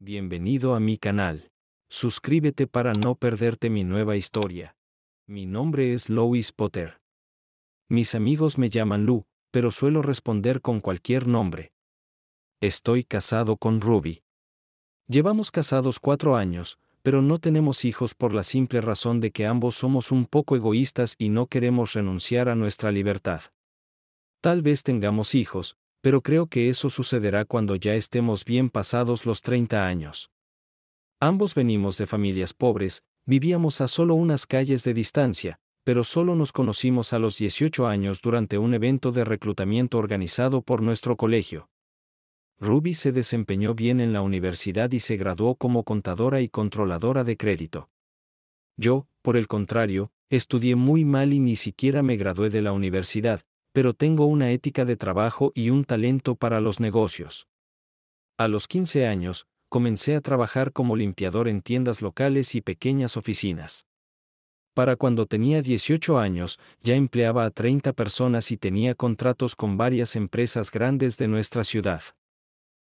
Bienvenido a mi canal. Suscríbete para no perderte mi nueva historia. Mi nombre es Louis Potter. Mis amigos me llaman Lou, pero suelo responder con cualquier nombre. Estoy casado con Ruby. Llevamos casados cuatro años, pero no tenemos hijos por la simple razón de que ambos somos un poco egoístas y no queremos renunciar a nuestra libertad. Tal vez tengamos hijos, pero creo que eso sucederá cuando ya estemos bien pasados los 30 años. Ambos venimos de familias pobres, vivíamos a solo unas calles de distancia, pero solo nos conocimos a los 18 años durante un evento de reclutamiento organizado por nuestro colegio. Ruby se desempeñó bien en la universidad y se graduó como contadora y controladora de crédito. Yo, por el contrario, estudié muy mal y ni siquiera me gradué de la universidad, pero tengo una ética de trabajo y un talento para los negocios. A los 15 años, comencé a trabajar como limpiador en tiendas locales y pequeñas oficinas. Para cuando tenía 18 años, ya empleaba a 30 personas y tenía contratos con varias empresas grandes de nuestra ciudad.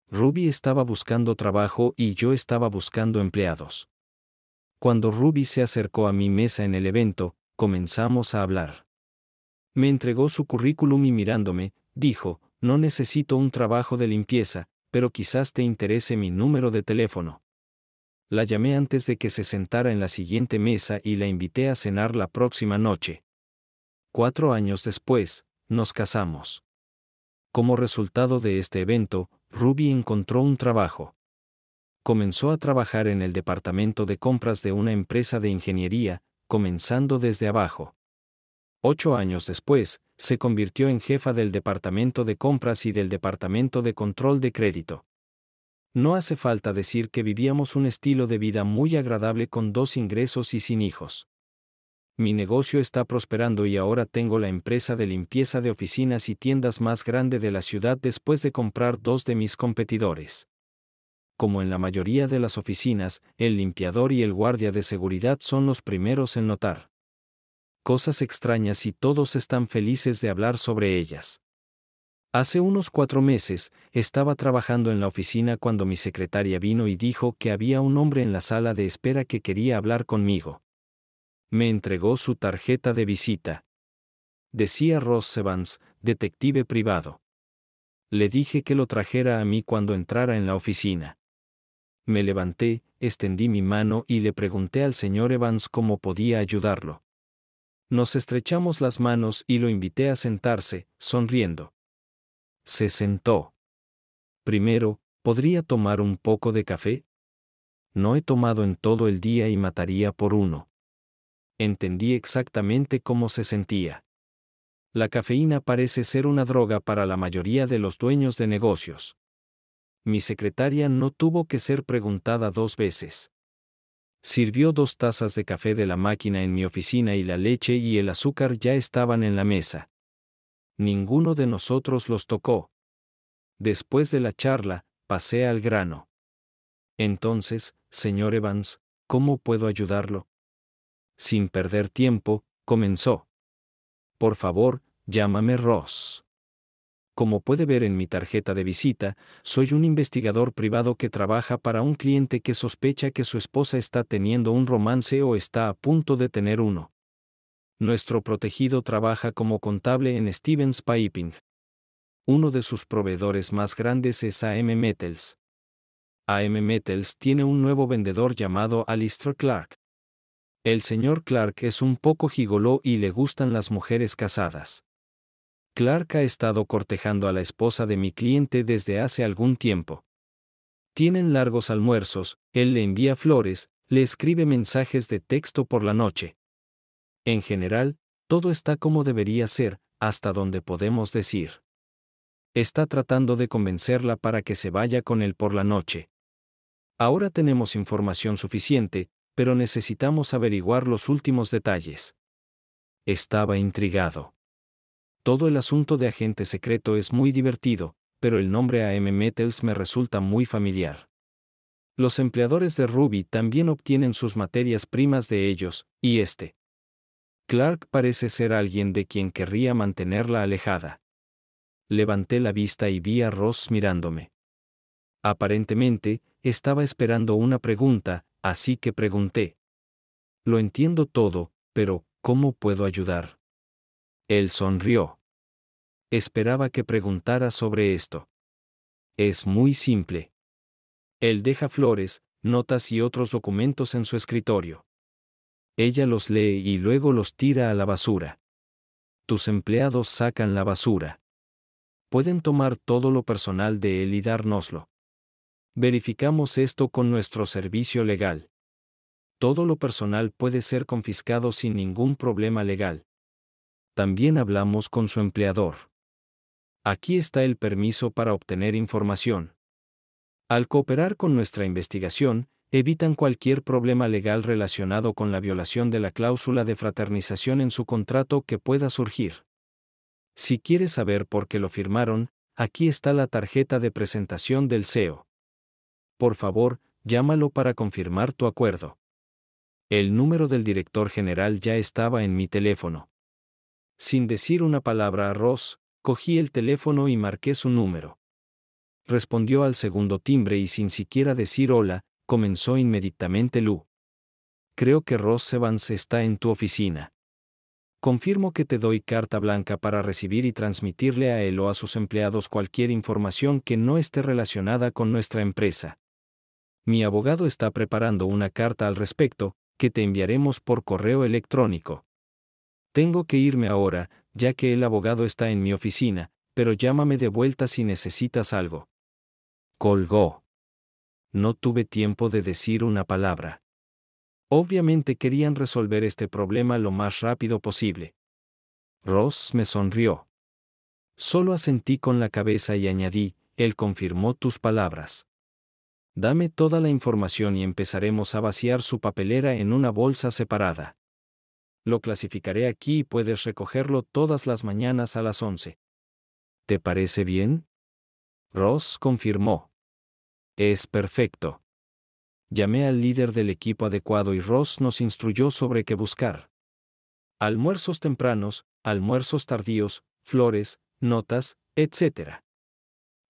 Ruby estaba buscando trabajo y yo estaba buscando empleados. Cuando Ruby se acercó a mi mesa en el evento, comenzamos a hablar. Me entregó su currículum y mirándome, dijo, no necesito un trabajo de limpieza, pero quizás te interese mi número de teléfono. La llamé antes de que se sentara en la siguiente mesa y la invité a cenar la próxima noche. Cuatro años después, nos casamos. Como resultado de este evento, Ruby encontró un trabajo. Comenzó a trabajar en el departamento de compras de una empresa de ingeniería, comenzando desde abajo. Ocho años después, se convirtió en jefa del Departamento de Compras y del Departamento de Control de Crédito. No hace falta decir que vivíamos un estilo de vida muy agradable con dos ingresos y sin hijos. Mi negocio está prosperando y ahora tengo la empresa de limpieza de oficinas y tiendas más grande de la ciudad después de comprar dos de mis competidores. Como en la mayoría de las oficinas, el limpiador y el guardia de seguridad son los primeros en notar cosas extrañas y todos están felices de hablar sobre ellas. Hace unos cuatro meses, estaba trabajando en la oficina cuando mi secretaria vino y dijo que había un hombre en la sala de espera que quería hablar conmigo. Me entregó su tarjeta de visita. Decía Ross Evans, detective privado. Le dije que lo trajera a mí cuando entrara en la oficina. Me levanté, extendí mi mano y le pregunté al señor Evans cómo podía ayudarlo. Nos estrechamos las manos y lo invité a sentarse, sonriendo. Se sentó. Primero, ¿podría tomar un poco de café? No he tomado en todo el día y mataría por uno. Entendí exactamente cómo se sentía. La cafeína parece ser una droga para la mayoría de los dueños de negocios. Mi secretaria no tuvo que ser preguntada dos veces. Sirvió dos tazas de café de la máquina en mi oficina y la leche y el azúcar ya estaban en la mesa. Ninguno de nosotros los tocó. Después de la charla, pasé al grano. Entonces, señor Evans, ¿cómo puedo ayudarlo? Sin perder tiempo, comenzó. Por favor, llámame Ross. Como puede ver en mi tarjeta de visita, soy un investigador privado que trabaja para un cliente que sospecha que su esposa está teniendo un romance o está a punto de tener uno. Nuestro protegido trabaja como contable en Stevens Piping. Uno de sus proveedores más grandes es AM Metals. AM Metals tiene un nuevo vendedor llamado Alistair Clark. El señor Clark es un poco gigoló y le gustan las mujeres casadas. Clark ha estado cortejando a la esposa de mi cliente desde hace algún tiempo. Tienen largos almuerzos, él le envía flores, le escribe mensajes de texto por la noche. En general, todo está como debería ser, hasta donde podemos decir. Está tratando de convencerla para que se vaya con él por la noche. Ahora tenemos información suficiente, pero necesitamos averiguar los últimos detalles. Estaba intrigado. Todo el asunto de agente secreto es muy divertido, pero el nombre AM Metals me resulta muy familiar. Los empleadores de Ruby también obtienen sus materias primas de ellos, y este. Clark parece ser alguien de quien querría mantenerla alejada. Levanté la vista y vi a Ross mirándome. Aparentemente, estaba esperando una pregunta, así que pregunté. Lo entiendo todo, pero ¿cómo puedo ayudar? Él sonrió. Esperaba que preguntara sobre esto. Es muy simple. Él deja flores, notas y otros documentos en su escritorio. Ella los lee y luego los tira a la basura. Tus empleados sacan la basura. Pueden tomar todo lo personal de él y dárnoslo. Verificamos esto con nuestro servicio legal. Todo lo personal puede ser confiscado sin ningún problema legal también hablamos con su empleador. Aquí está el permiso para obtener información. Al cooperar con nuestra investigación, evitan cualquier problema legal relacionado con la violación de la cláusula de fraternización en su contrato que pueda surgir. Si quieres saber por qué lo firmaron, aquí está la tarjeta de presentación del CEO. Por favor, llámalo para confirmar tu acuerdo. El número del director general ya estaba en mi teléfono. Sin decir una palabra a Ross, cogí el teléfono y marqué su número. Respondió al segundo timbre y sin siquiera decir hola, comenzó inmediatamente Lu. Creo que Ross Evans está en tu oficina. Confirmo que te doy carta blanca para recibir y transmitirle a él o a sus empleados cualquier información que no esté relacionada con nuestra empresa. Mi abogado está preparando una carta al respecto, que te enviaremos por correo electrónico. Tengo que irme ahora, ya que el abogado está en mi oficina, pero llámame de vuelta si necesitas algo. Colgó. No tuve tiempo de decir una palabra. Obviamente querían resolver este problema lo más rápido posible. Ross me sonrió. Solo asentí con la cabeza y añadí, él confirmó tus palabras. Dame toda la información y empezaremos a vaciar su papelera en una bolsa separada. Lo clasificaré aquí y puedes recogerlo todas las mañanas a las 11. ¿Te parece bien? Ross confirmó. Es perfecto. Llamé al líder del equipo adecuado y Ross nos instruyó sobre qué buscar. Almuerzos tempranos, almuerzos tardíos, flores, notas, etc.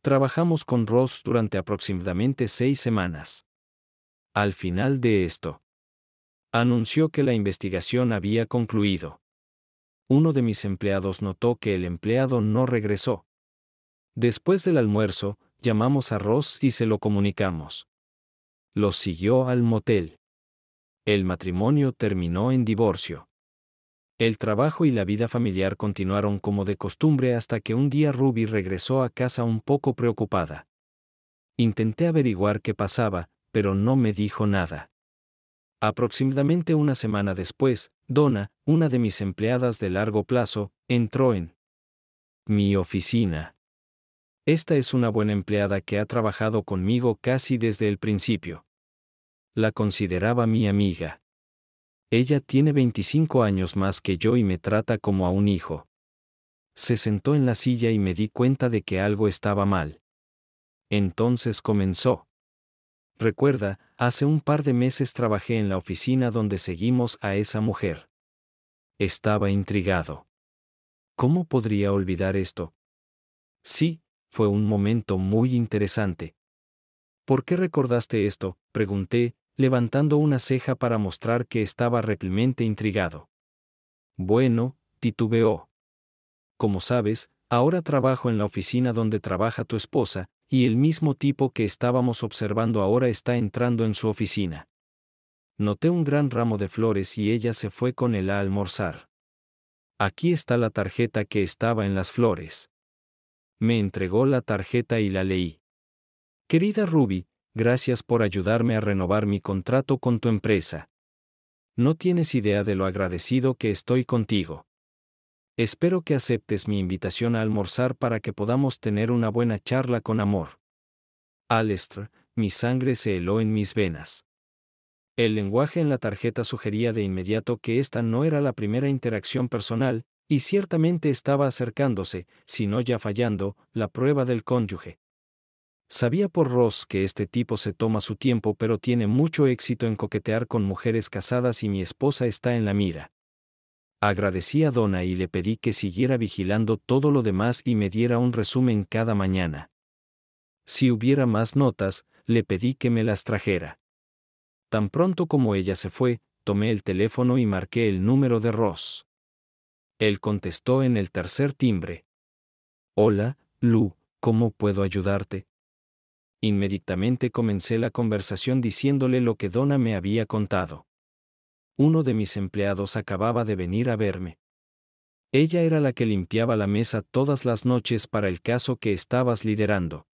Trabajamos con Ross durante aproximadamente seis semanas. Al final de esto, anunció que la investigación había concluido. Uno de mis empleados notó que el empleado no regresó. Después del almuerzo, llamamos a Ross y se lo comunicamos. Los siguió al motel. El matrimonio terminó en divorcio. El trabajo y la vida familiar continuaron como de costumbre hasta que un día Ruby regresó a casa un poco preocupada. Intenté averiguar qué pasaba, pero no me dijo nada. Aproximadamente una semana después, Donna, una de mis empleadas de largo plazo, entró en mi oficina. Esta es una buena empleada que ha trabajado conmigo casi desde el principio. La consideraba mi amiga. Ella tiene 25 años más que yo y me trata como a un hijo. Se sentó en la silla y me di cuenta de que algo estaba mal. Entonces comenzó. Recuerda, hace un par de meses trabajé en la oficina donde seguimos a esa mujer. Estaba intrigado. ¿Cómo podría olvidar esto? Sí, fue un momento muy interesante. ¿Por qué recordaste esto? pregunté, levantando una ceja para mostrar que estaba realmente intrigado. Bueno, titubeó. Como sabes, ahora trabajo en la oficina donde trabaja tu esposa, y el mismo tipo que estábamos observando ahora está entrando en su oficina. Noté un gran ramo de flores y ella se fue con él a almorzar. Aquí está la tarjeta que estaba en las flores. Me entregó la tarjeta y la leí. Querida Ruby, gracias por ayudarme a renovar mi contrato con tu empresa. No tienes idea de lo agradecido que estoy contigo. Espero que aceptes mi invitación a almorzar para que podamos tener una buena charla con amor. Alestra, mi sangre se heló en mis venas. El lenguaje en la tarjeta sugería de inmediato que esta no era la primera interacción personal, y ciertamente estaba acercándose, si no ya fallando, la prueba del cónyuge. Sabía por Ross que este tipo se toma su tiempo pero tiene mucho éxito en coquetear con mujeres casadas y mi esposa está en la mira. Agradecí a Donna y le pedí que siguiera vigilando todo lo demás y me diera un resumen cada mañana. Si hubiera más notas, le pedí que me las trajera. Tan pronto como ella se fue, tomé el teléfono y marqué el número de Ross. Él contestó en el tercer timbre. Hola, Lu, ¿cómo puedo ayudarte? Inmediatamente comencé la conversación diciéndole lo que Donna me había contado uno de mis empleados acababa de venir a verme. Ella era la que limpiaba la mesa todas las noches para el caso que estabas liderando.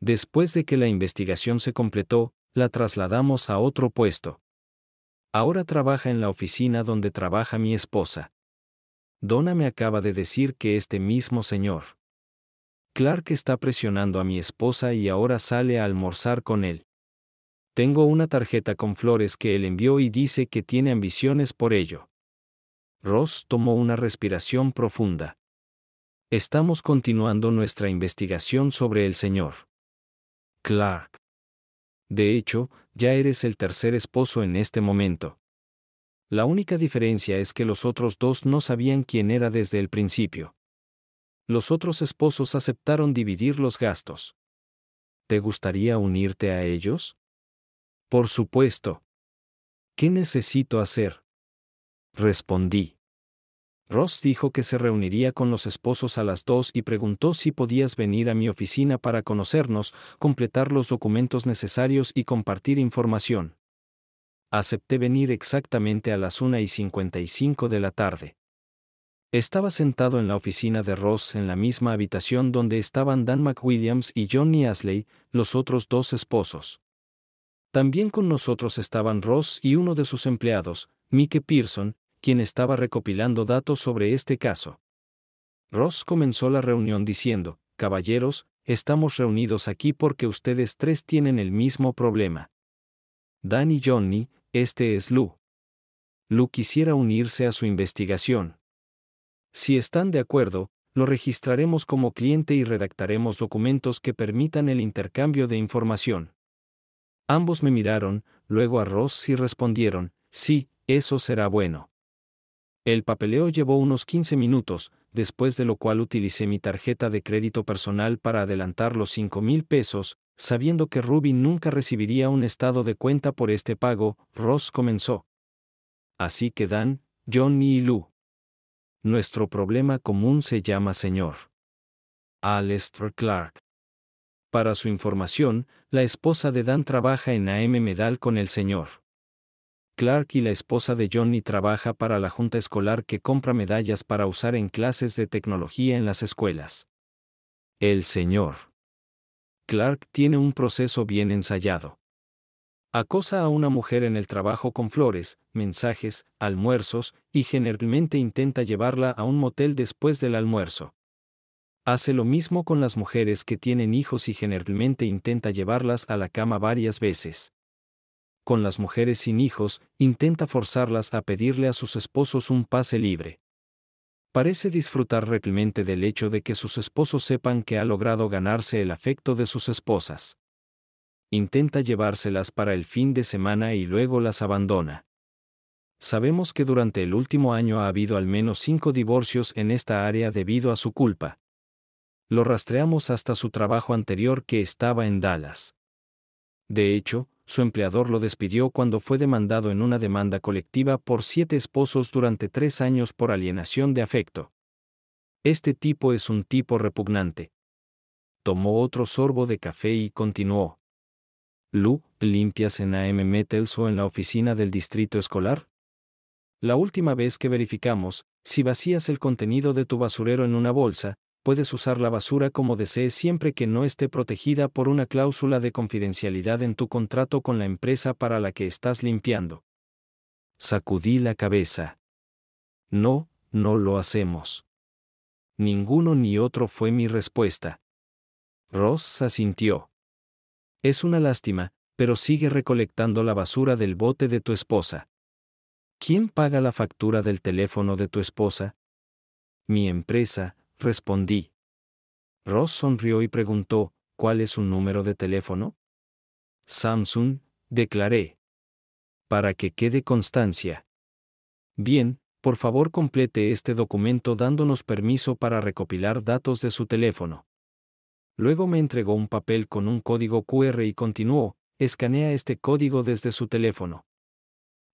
Después de que la investigación se completó, la trasladamos a otro puesto. Ahora trabaja en la oficina donde trabaja mi esposa. Donna me acaba de decir que este mismo señor. Clark está presionando a mi esposa y ahora sale a almorzar con él. Tengo una tarjeta con flores que él envió y dice que tiene ambiciones por ello. Ross tomó una respiración profunda. Estamos continuando nuestra investigación sobre el señor. Clark. De hecho, ya eres el tercer esposo en este momento. La única diferencia es que los otros dos no sabían quién era desde el principio. Los otros esposos aceptaron dividir los gastos. ¿Te gustaría unirte a ellos? Por supuesto. ¿Qué necesito hacer? Respondí. Ross dijo que se reuniría con los esposos a las dos y preguntó si podías venir a mi oficina para conocernos, completar los documentos necesarios y compartir información. Acepté venir exactamente a las una y cinco de la tarde. Estaba sentado en la oficina de Ross en la misma habitación donde estaban Dan McWilliams y Johnny Asley, los otros dos esposos. También con nosotros estaban Ross y uno de sus empleados, Mike Pearson, quien estaba recopilando datos sobre este caso. Ross comenzó la reunión diciendo, Caballeros, estamos reunidos aquí porque ustedes tres tienen el mismo problema. Danny y Johnny, este es Lou. Lou quisiera unirse a su investigación. Si están de acuerdo, lo registraremos como cliente y redactaremos documentos que permitan el intercambio de información. Ambos me miraron, luego a Ross y respondieron, sí, eso será bueno. El papeleo llevó unos 15 minutos, después de lo cual utilicé mi tarjeta de crédito personal para adelantar los 5 mil pesos, sabiendo que Ruby nunca recibiría un estado de cuenta por este pago, Ross comenzó. Así que Dan, John y Lou. Nuestro problema común se llama señor. Alistair Clark. Para su información, la esposa de Dan trabaja en AM Medal con el señor. Clark y la esposa de Johnny trabaja para la junta escolar que compra medallas para usar en clases de tecnología en las escuelas. El señor. Clark tiene un proceso bien ensayado. Acosa a una mujer en el trabajo con flores, mensajes, almuerzos, y generalmente intenta llevarla a un motel después del almuerzo. Hace lo mismo con las mujeres que tienen hijos y generalmente intenta llevarlas a la cama varias veces. Con las mujeres sin hijos, intenta forzarlas a pedirle a sus esposos un pase libre. Parece disfrutar realmente del hecho de que sus esposos sepan que ha logrado ganarse el afecto de sus esposas. Intenta llevárselas para el fin de semana y luego las abandona. Sabemos que durante el último año ha habido al menos cinco divorcios en esta área debido a su culpa. Lo rastreamos hasta su trabajo anterior que estaba en Dallas. De hecho, su empleador lo despidió cuando fue demandado en una demanda colectiva por siete esposos durante tres años por alienación de afecto. Este tipo es un tipo repugnante. Tomó otro sorbo de café y continuó. Lu, ¿limpias en AM Metals o en la oficina del distrito escolar? La última vez que verificamos, si vacías el contenido de tu basurero en una bolsa, puedes usar la basura como desees siempre que no esté protegida por una cláusula de confidencialidad en tu contrato con la empresa para la que estás limpiando. Sacudí la cabeza. No, no lo hacemos. Ninguno ni otro fue mi respuesta. Ross asintió. Es una lástima, pero sigue recolectando la basura del bote de tu esposa. ¿Quién paga la factura del teléfono de tu esposa? Mi empresa, Respondí. Ross sonrió y preguntó, ¿cuál es su número de teléfono? Samsung, declaré. Para que quede constancia. Bien, por favor complete este documento dándonos permiso para recopilar datos de su teléfono. Luego me entregó un papel con un código QR y continuó, escanea este código desde su teléfono.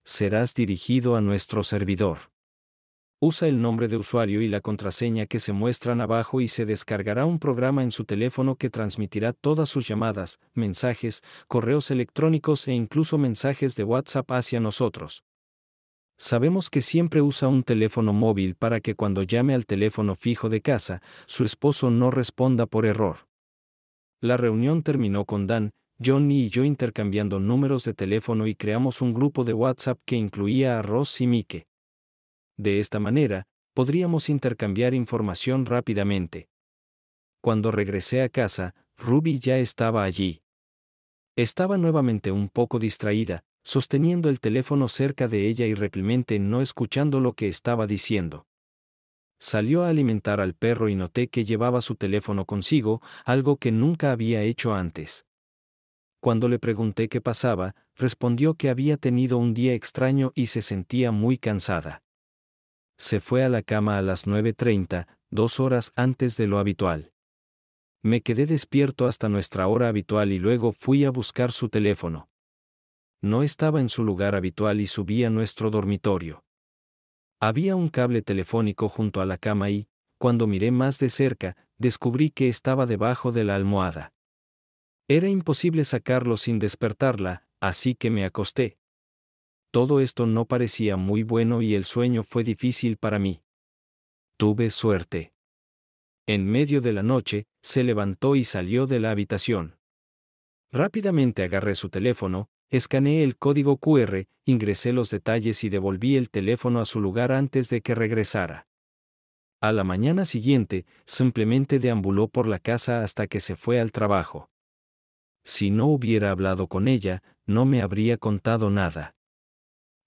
Serás dirigido a nuestro servidor. Usa el nombre de usuario y la contraseña que se muestran abajo y se descargará un programa en su teléfono que transmitirá todas sus llamadas, mensajes, correos electrónicos e incluso mensajes de WhatsApp hacia nosotros. Sabemos que siempre usa un teléfono móvil para que cuando llame al teléfono fijo de casa, su esposo no responda por error. La reunión terminó con Dan, Johnny y yo intercambiando números de teléfono y creamos un grupo de WhatsApp que incluía a Ross y Mike. De esta manera, podríamos intercambiar información rápidamente. Cuando regresé a casa, Ruby ya estaba allí. Estaba nuevamente un poco distraída, sosteniendo el teléfono cerca de ella y replemente no escuchando lo que estaba diciendo. Salió a alimentar al perro y noté que llevaba su teléfono consigo, algo que nunca había hecho antes. Cuando le pregunté qué pasaba, respondió que había tenido un día extraño y se sentía muy cansada se fue a la cama a las 9.30, dos horas antes de lo habitual. Me quedé despierto hasta nuestra hora habitual y luego fui a buscar su teléfono. No estaba en su lugar habitual y subí a nuestro dormitorio. Había un cable telefónico junto a la cama y, cuando miré más de cerca, descubrí que estaba debajo de la almohada. Era imposible sacarlo sin despertarla, así que me acosté. Todo esto no parecía muy bueno y el sueño fue difícil para mí. Tuve suerte. En medio de la noche, se levantó y salió de la habitación. Rápidamente agarré su teléfono, escaneé el código QR, ingresé los detalles y devolví el teléfono a su lugar antes de que regresara. A la mañana siguiente, simplemente deambuló por la casa hasta que se fue al trabajo. Si no hubiera hablado con ella, no me habría contado nada.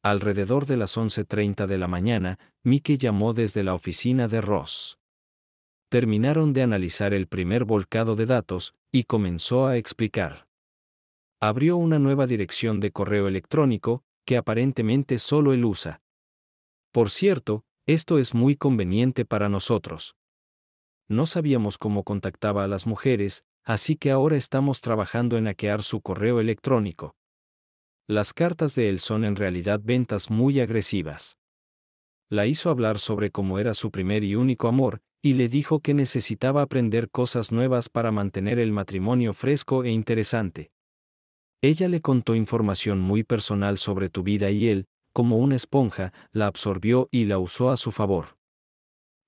Alrededor de las 11.30 de la mañana, Mickey llamó desde la oficina de Ross. Terminaron de analizar el primer volcado de datos y comenzó a explicar. Abrió una nueva dirección de correo electrónico que aparentemente solo él usa. Por cierto, esto es muy conveniente para nosotros. No sabíamos cómo contactaba a las mujeres, así que ahora estamos trabajando en hackear su correo electrónico. Las cartas de él son en realidad ventas muy agresivas. La hizo hablar sobre cómo era su primer y único amor, y le dijo que necesitaba aprender cosas nuevas para mantener el matrimonio fresco e interesante. Ella le contó información muy personal sobre tu vida y él, como una esponja, la absorbió y la usó a su favor.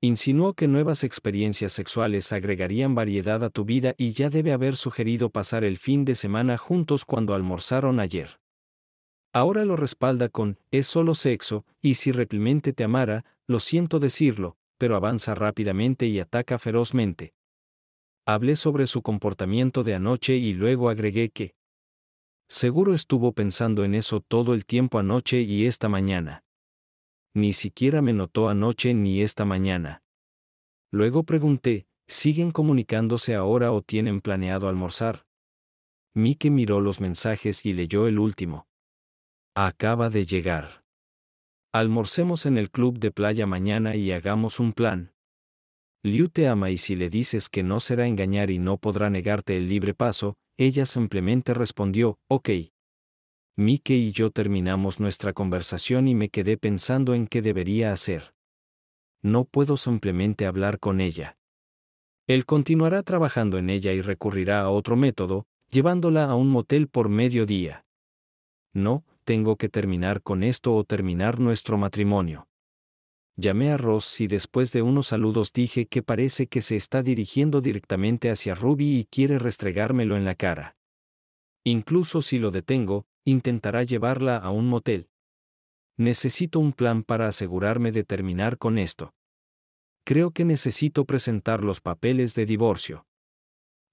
Insinuó que nuevas experiencias sexuales agregarían variedad a tu vida y ya debe haber sugerido pasar el fin de semana juntos cuando almorzaron ayer ahora lo respalda con, es solo sexo, y si realmente te amara, lo siento decirlo, pero avanza rápidamente y ataca ferozmente. Hablé sobre su comportamiento de anoche y luego agregué que, seguro estuvo pensando en eso todo el tiempo anoche y esta mañana. Ni siquiera me notó anoche ni esta mañana. Luego pregunté, ¿siguen comunicándose ahora o tienen planeado almorzar? Mike miró los mensajes y leyó el último. Acaba de llegar. Almorcemos en el club de playa mañana y hagamos un plan. Liu te ama y si le dices que no será engañar y no podrá negarte el libre paso, ella simplemente respondió, ok. Mike y yo terminamos nuestra conversación y me quedé pensando en qué debería hacer. No puedo simplemente hablar con ella. Él continuará trabajando en ella y recurrirá a otro método, llevándola a un motel por mediodía. No, tengo que terminar con esto o terminar nuestro matrimonio. Llamé a Ross y después de unos saludos dije que parece que se está dirigiendo directamente hacia Ruby y quiere restregármelo en la cara. Incluso si lo detengo, intentará llevarla a un motel. Necesito un plan para asegurarme de terminar con esto. Creo que necesito presentar los papeles de divorcio.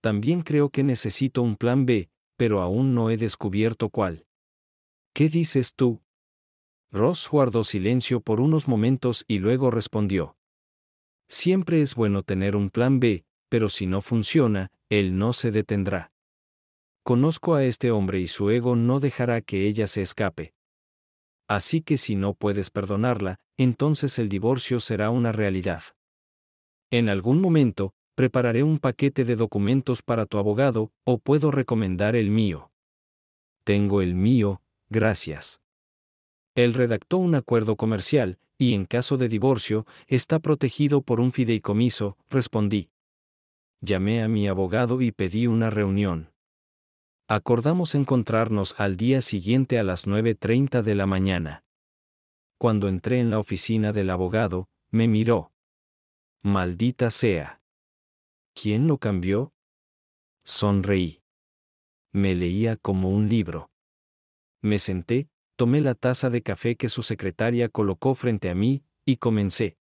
También creo que necesito un plan B, pero aún no he descubierto cuál. ¿Qué dices tú? Ross guardó silencio por unos momentos y luego respondió. Siempre es bueno tener un plan B, pero si no funciona, él no se detendrá. Conozco a este hombre y su ego no dejará que ella se escape. Así que si no puedes perdonarla, entonces el divorcio será una realidad. En algún momento, prepararé un paquete de documentos para tu abogado o puedo recomendar el mío. Tengo el mío, gracias. Él redactó un acuerdo comercial, y en caso de divorcio, está protegido por un fideicomiso, respondí. Llamé a mi abogado y pedí una reunión. Acordamos encontrarnos al día siguiente a las 9.30 de la mañana. Cuando entré en la oficina del abogado, me miró. Maldita sea. ¿Quién lo cambió? Sonreí. Me leía como un libro. Me senté, tomé la taza de café que su secretaria colocó frente a mí, y comencé.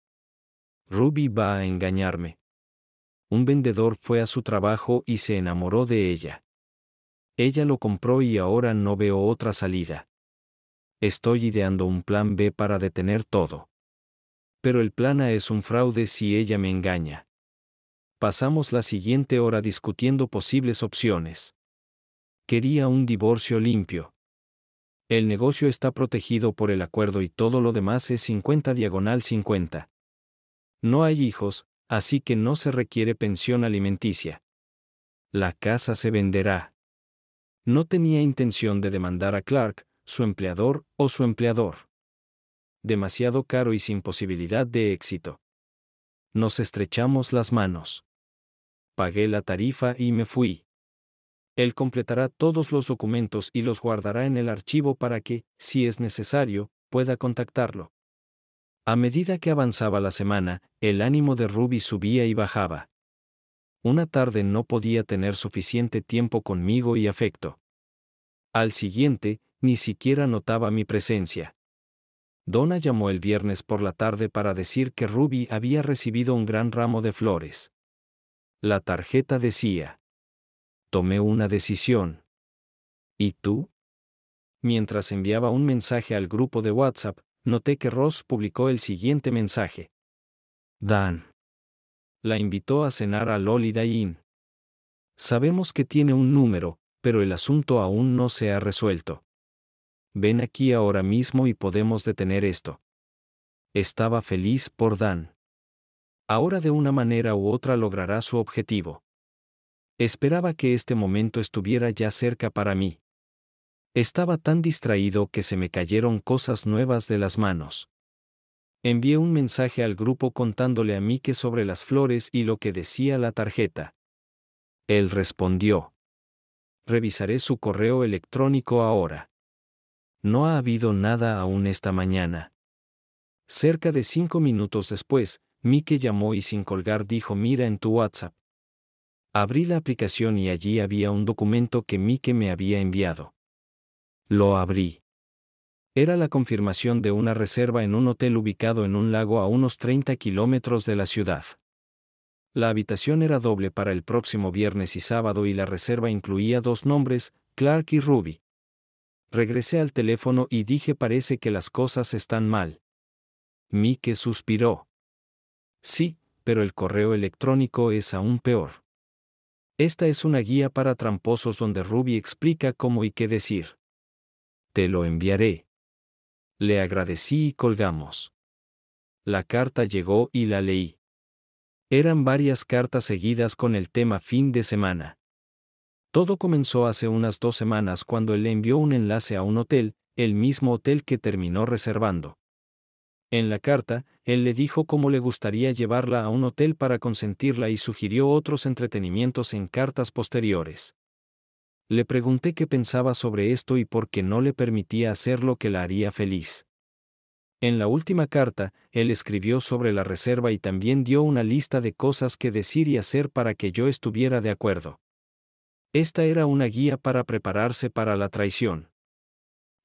Ruby va a engañarme. Un vendedor fue a su trabajo y se enamoró de ella. Ella lo compró y ahora no veo otra salida. Estoy ideando un plan B para detener todo. Pero el plan A es un fraude si ella me engaña. Pasamos la siguiente hora discutiendo posibles opciones. Quería un divorcio limpio. El negocio está protegido por el acuerdo y todo lo demás es 50 diagonal 50. No hay hijos, así que no se requiere pensión alimenticia. La casa se venderá. No tenía intención de demandar a Clark, su empleador o su empleador. Demasiado caro y sin posibilidad de éxito. Nos estrechamos las manos. Pagué la tarifa y me fui. Él completará todos los documentos y los guardará en el archivo para que, si es necesario, pueda contactarlo. A medida que avanzaba la semana, el ánimo de Ruby subía y bajaba. Una tarde no podía tener suficiente tiempo conmigo y afecto. Al siguiente, ni siquiera notaba mi presencia. Donna llamó el viernes por la tarde para decir que Ruby había recibido un gran ramo de flores. La tarjeta decía, tomé una decisión. ¿Y tú? Mientras enviaba un mensaje al grupo de WhatsApp, noté que Ross publicó el siguiente mensaje. Dan. La invitó a cenar a Loli Dayin. Sabemos que tiene un número, pero el asunto aún no se ha resuelto. Ven aquí ahora mismo y podemos detener esto. Estaba feliz por Dan. Ahora de una manera u otra logrará su objetivo. Esperaba que este momento estuviera ya cerca para mí. Estaba tan distraído que se me cayeron cosas nuevas de las manos. Envié un mensaje al grupo contándole a Mike sobre las flores y lo que decía la tarjeta. Él respondió. Revisaré su correo electrónico ahora. No ha habido nada aún esta mañana. Cerca de cinco minutos después, Mike llamó y sin colgar dijo, mira en tu WhatsApp. Abrí la aplicación y allí había un documento que Mike me había enviado. Lo abrí. Era la confirmación de una reserva en un hotel ubicado en un lago a unos 30 kilómetros de la ciudad. La habitación era doble para el próximo viernes y sábado y la reserva incluía dos nombres, Clark y Ruby. Regresé al teléfono y dije parece que las cosas están mal. Mike suspiró. Sí, pero el correo electrónico es aún peor. Esta es una guía para tramposos donde Ruby explica cómo y qué decir. Te lo enviaré. Le agradecí y colgamos. La carta llegó y la leí. Eran varias cartas seguidas con el tema fin de semana. Todo comenzó hace unas dos semanas cuando él le envió un enlace a un hotel, el mismo hotel que terminó reservando. En la carta, él le dijo cómo le gustaría llevarla a un hotel para consentirla y sugirió otros entretenimientos en cartas posteriores. Le pregunté qué pensaba sobre esto y por qué no le permitía hacer lo que la haría feliz. En la última carta, él escribió sobre la reserva y también dio una lista de cosas que decir y hacer para que yo estuviera de acuerdo. Esta era una guía para prepararse para la traición.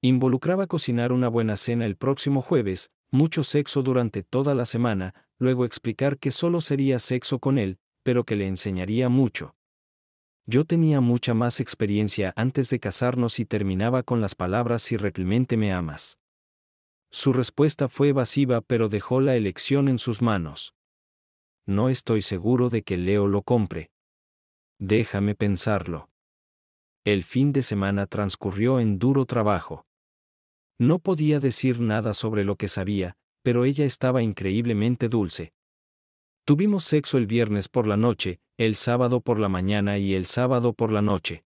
Involucraba cocinar una buena cena el próximo jueves, mucho sexo durante toda la semana, luego explicar que solo sería sexo con él, pero que le enseñaría mucho. Yo tenía mucha más experiencia antes de casarnos y terminaba con las palabras si realmente me amas. Su respuesta fue evasiva pero dejó la elección en sus manos. No estoy seguro de que Leo lo compre. Déjame pensarlo. El fin de semana transcurrió en duro trabajo. No podía decir nada sobre lo que sabía, pero ella estaba increíblemente dulce. Tuvimos sexo el viernes por la noche, el sábado por la mañana y el sábado por la noche.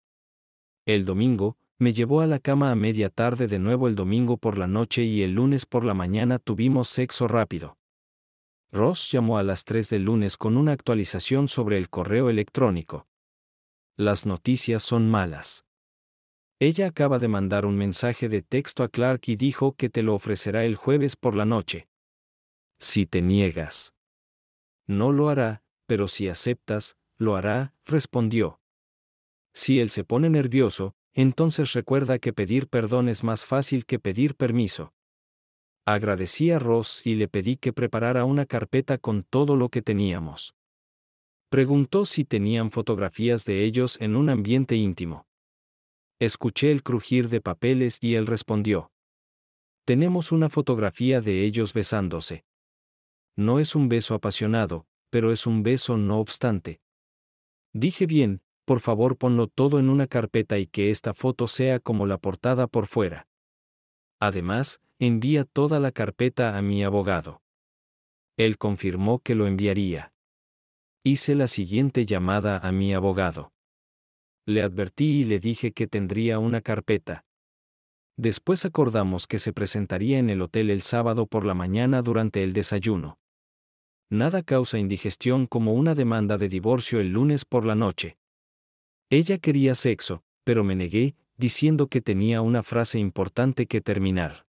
El domingo, me llevó a la cama a media tarde de nuevo el domingo por la noche y el lunes por la mañana tuvimos sexo rápido. Ross llamó a las 3 del lunes con una actualización sobre el correo electrónico. Las noticias son malas. Ella acaba de mandar un mensaje de texto a Clark y dijo que te lo ofrecerá el jueves por la noche. Si te niegas. No lo hará, pero si aceptas, lo hará, respondió. Si él se pone nervioso, entonces recuerda que pedir perdón es más fácil que pedir permiso. Agradecí a Ross y le pedí que preparara una carpeta con todo lo que teníamos. Preguntó si tenían fotografías de ellos en un ambiente íntimo. Escuché el crujir de papeles y él respondió. Tenemos una fotografía de ellos besándose. No es un beso apasionado, pero es un beso no obstante. Dije bien, por favor ponlo todo en una carpeta y que esta foto sea como la portada por fuera. Además, envía toda la carpeta a mi abogado. Él confirmó que lo enviaría. Hice la siguiente llamada a mi abogado. Le advertí y le dije que tendría una carpeta. Después acordamos que se presentaría en el hotel el sábado por la mañana durante el desayuno. Nada causa indigestión como una demanda de divorcio el lunes por la noche. Ella quería sexo, pero me negué, diciendo que tenía una frase importante que terminar.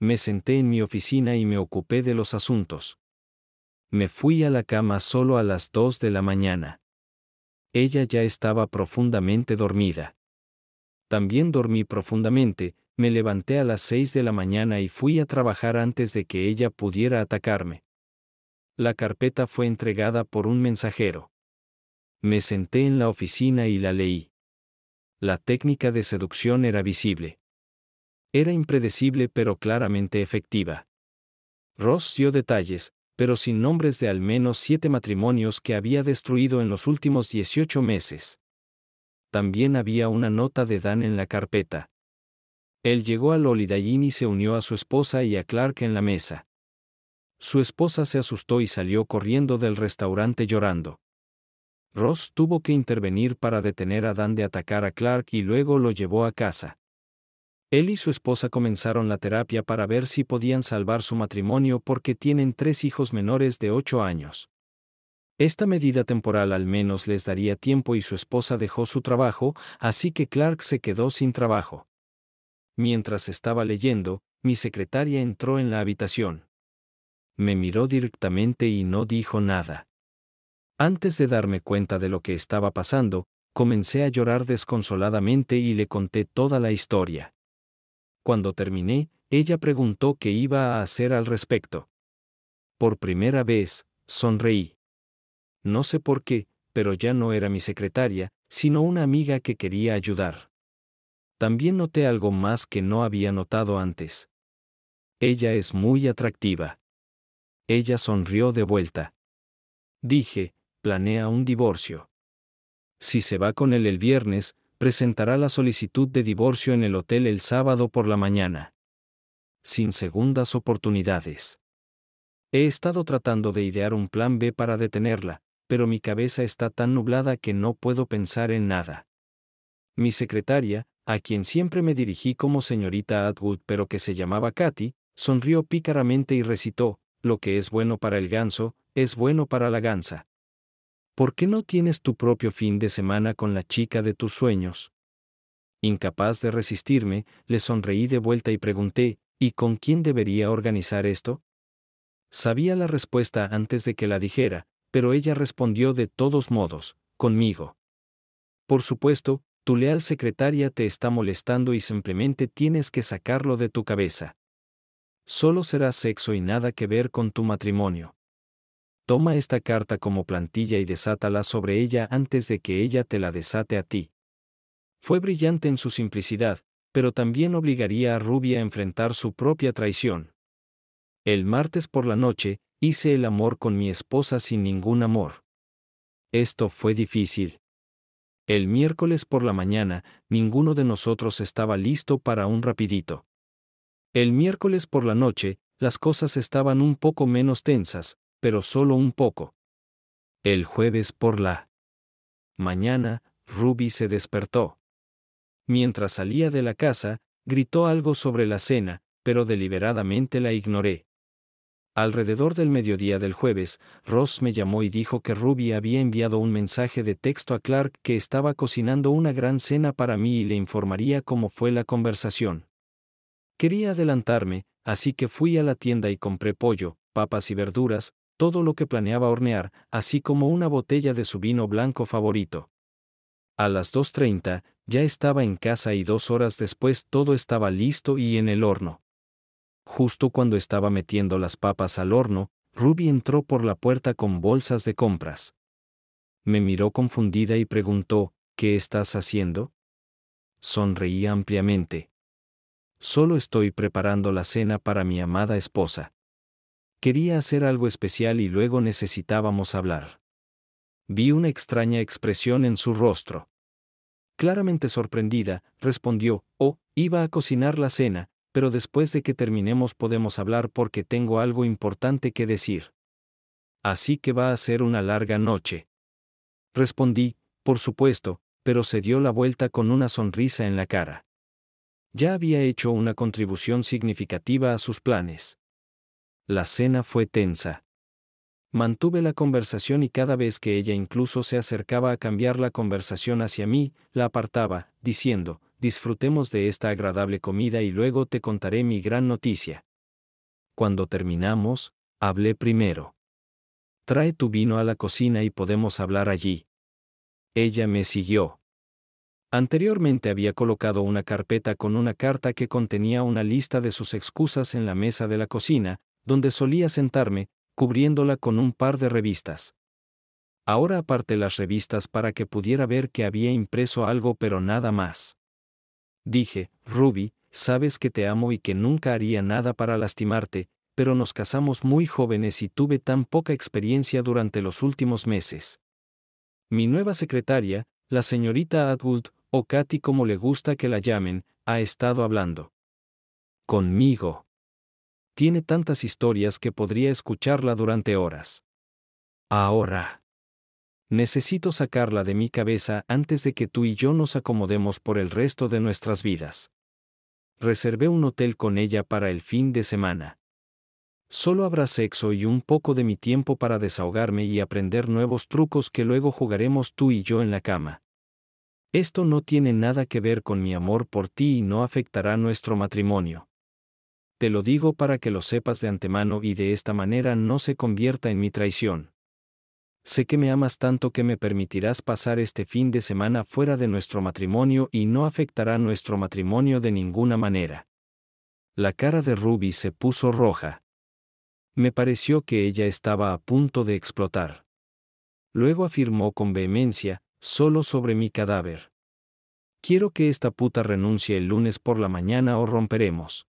Me senté en mi oficina y me ocupé de los asuntos. Me fui a la cama solo a las dos de la mañana ella ya estaba profundamente dormida. También dormí profundamente, me levanté a las seis de la mañana y fui a trabajar antes de que ella pudiera atacarme. La carpeta fue entregada por un mensajero. Me senté en la oficina y la leí. La técnica de seducción era visible. Era impredecible pero claramente efectiva. Ross dio detalles, pero sin nombres de al menos siete matrimonios que había destruido en los últimos 18 meses. También había una nota de Dan en la carpeta. Él llegó al Olidayin y se unió a su esposa y a Clark en la mesa. Su esposa se asustó y salió corriendo del restaurante llorando. Ross tuvo que intervenir para detener a Dan de atacar a Clark y luego lo llevó a casa. Él y su esposa comenzaron la terapia para ver si podían salvar su matrimonio porque tienen tres hijos menores de ocho años. Esta medida temporal al menos les daría tiempo y su esposa dejó su trabajo, así que Clark se quedó sin trabajo. Mientras estaba leyendo, mi secretaria entró en la habitación. Me miró directamente y no dijo nada. Antes de darme cuenta de lo que estaba pasando, comencé a llorar desconsoladamente y le conté toda la historia. Cuando terminé, ella preguntó qué iba a hacer al respecto. Por primera vez, sonreí. No sé por qué, pero ya no era mi secretaria, sino una amiga que quería ayudar. También noté algo más que no había notado antes. Ella es muy atractiva. Ella sonrió de vuelta. Dije, planea un divorcio. Si se va con él el viernes, presentará la solicitud de divorcio en el hotel el sábado por la mañana. Sin segundas oportunidades. He estado tratando de idear un plan B para detenerla, pero mi cabeza está tan nublada que no puedo pensar en nada. Mi secretaria, a quien siempre me dirigí como señorita Atwood pero que se llamaba Katy, sonrió pícaramente y recitó, lo que es bueno para el ganso, es bueno para la gansa. ¿Por qué no tienes tu propio fin de semana con la chica de tus sueños? Incapaz de resistirme, le sonreí de vuelta y pregunté, ¿y con quién debería organizar esto? Sabía la respuesta antes de que la dijera, pero ella respondió de todos modos, conmigo. Por supuesto, tu leal secretaria te está molestando y simplemente tienes que sacarlo de tu cabeza. Solo será sexo y nada que ver con tu matrimonio. Toma esta carta como plantilla y desátala sobre ella antes de que ella te la desate a ti. Fue brillante en su simplicidad, pero también obligaría a Rubia a enfrentar su propia traición. El martes por la noche, hice el amor con mi esposa sin ningún amor. Esto fue difícil. El miércoles por la mañana, ninguno de nosotros estaba listo para un rapidito. El miércoles por la noche, las cosas estaban un poco menos tensas, pero solo un poco. El jueves por la mañana, Ruby se despertó. Mientras salía de la casa, gritó algo sobre la cena, pero deliberadamente la ignoré. Alrededor del mediodía del jueves, Ross me llamó y dijo que Ruby había enviado un mensaje de texto a Clark que estaba cocinando una gran cena para mí y le informaría cómo fue la conversación. Quería adelantarme, así que fui a la tienda y compré pollo, papas y verduras, todo lo que planeaba hornear, así como una botella de su vino blanco favorito. A las 2.30, ya estaba en casa y dos horas después todo estaba listo y en el horno. Justo cuando estaba metiendo las papas al horno, Ruby entró por la puerta con bolsas de compras. Me miró confundida y preguntó, ¿Qué estás haciendo? Sonreí ampliamente. Solo estoy preparando la cena para mi amada esposa. Quería hacer algo especial y luego necesitábamos hablar. Vi una extraña expresión en su rostro. Claramente sorprendida, respondió, oh, iba a cocinar la cena, pero después de que terminemos podemos hablar porque tengo algo importante que decir. Así que va a ser una larga noche. Respondí, por supuesto, pero se dio la vuelta con una sonrisa en la cara. Ya había hecho una contribución significativa a sus planes. La cena fue tensa. Mantuve la conversación y cada vez que ella incluso se acercaba a cambiar la conversación hacia mí, la apartaba, diciendo, disfrutemos de esta agradable comida y luego te contaré mi gran noticia. Cuando terminamos, hablé primero. Trae tu vino a la cocina y podemos hablar allí. Ella me siguió. Anteriormente había colocado una carpeta con una carta que contenía una lista de sus excusas en la mesa de la cocina, donde solía sentarme, cubriéndola con un par de revistas. Ahora aparté las revistas para que pudiera ver que había impreso algo pero nada más. Dije, Ruby, sabes que te amo y que nunca haría nada para lastimarte, pero nos casamos muy jóvenes y tuve tan poca experiencia durante los últimos meses. Mi nueva secretaria, la señorita Atwood, o Katy como le gusta que la llamen, ha estado hablando. Conmigo. Tiene tantas historias que podría escucharla durante horas. Ahora. Necesito sacarla de mi cabeza antes de que tú y yo nos acomodemos por el resto de nuestras vidas. Reservé un hotel con ella para el fin de semana. Solo habrá sexo y un poco de mi tiempo para desahogarme y aprender nuevos trucos que luego jugaremos tú y yo en la cama. Esto no tiene nada que ver con mi amor por ti y no afectará nuestro matrimonio. Te lo digo para que lo sepas de antemano y de esta manera no se convierta en mi traición. Sé que me amas tanto que me permitirás pasar este fin de semana fuera de nuestro matrimonio y no afectará nuestro matrimonio de ninguna manera. La cara de Ruby se puso roja. Me pareció que ella estaba a punto de explotar. Luego afirmó con vehemencia, solo sobre mi cadáver. Quiero que esta puta renuncie el lunes por la mañana o romperemos.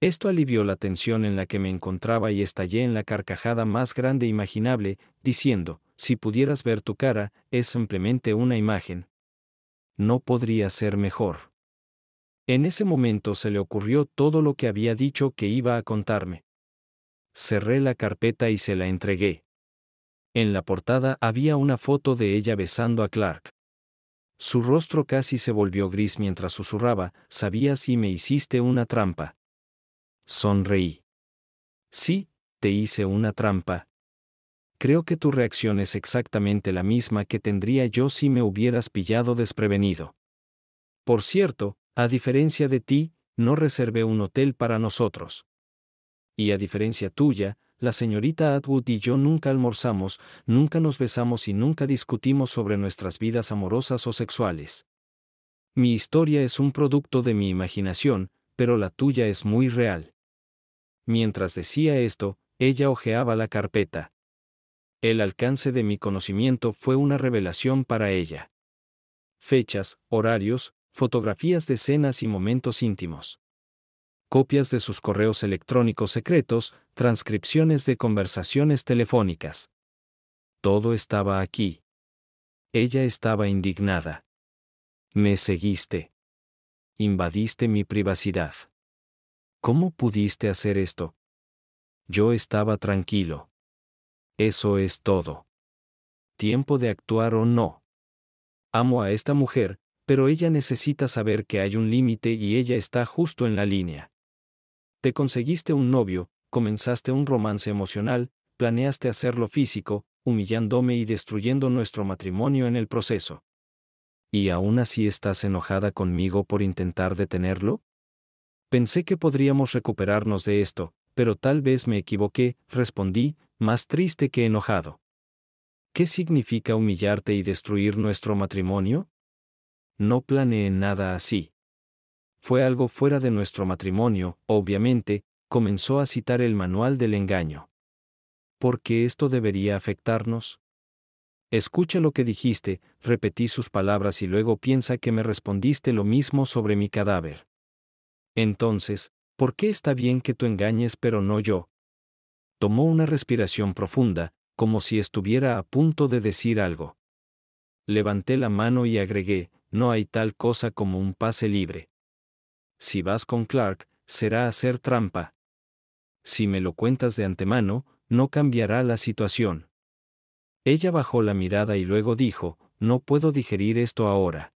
Esto alivió la tensión en la que me encontraba y estallé en la carcajada más grande imaginable, diciendo, si pudieras ver tu cara, es simplemente una imagen. No podría ser mejor. En ese momento se le ocurrió todo lo que había dicho que iba a contarme. Cerré la carpeta y se la entregué. En la portada había una foto de ella besando a Clark. Su rostro casi se volvió gris mientras susurraba, sabías y me hiciste una trampa. Sonreí. Sí, te hice una trampa. Creo que tu reacción es exactamente la misma que tendría yo si me hubieras pillado desprevenido. Por cierto, a diferencia de ti, no reservé un hotel para nosotros. Y a diferencia tuya, la señorita Atwood y yo nunca almorzamos, nunca nos besamos y nunca discutimos sobre nuestras vidas amorosas o sexuales. Mi historia es un producto de mi imaginación, pero la tuya es muy real. Mientras decía esto, ella hojeaba la carpeta. El alcance de mi conocimiento fue una revelación para ella. Fechas, horarios, fotografías de escenas y momentos íntimos. Copias de sus correos electrónicos secretos, transcripciones de conversaciones telefónicas. Todo estaba aquí. Ella estaba indignada. Me seguiste. Invadiste mi privacidad. ¿Cómo pudiste hacer esto? Yo estaba tranquilo. Eso es todo. Tiempo de actuar o no. Amo a esta mujer, pero ella necesita saber que hay un límite y ella está justo en la línea. Te conseguiste un novio, comenzaste un romance emocional, planeaste hacerlo físico, humillándome y destruyendo nuestro matrimonio en el proceso. ¿Y aún así estás enojada conmigo por intentar detenerlo? Pensé que podríamos recuperarnos de esto, pero tal vez me equivoqué, respondí, más triste que enojado. ¿Qué significa humillarte y destruir nuestro matrimonio? No planeé nada así. Fue algo fuera de nuestro matrimonio, obviamente, comenzó a citar el manual del engaño. ¿Por qué esto debería afectarnos? Escucha lo que dijiste, repetí sus palabras y luego piensa que me respondiste lo mismo sobre mi cadáver. Entonces, ¿por qué está bien que tú engañes pero no yo? Tomó una respiración profunda, como si estuviera a punto de decir algo. Levanté la mano y agregué, no hay tal cosa como un pase libre. Si vas con Clark, será hacer trampa. Si me lo cuentas de antemano, no cambiará la situación. Ella bajó la mirada y luego dijo, no puedo digerir esto ahora.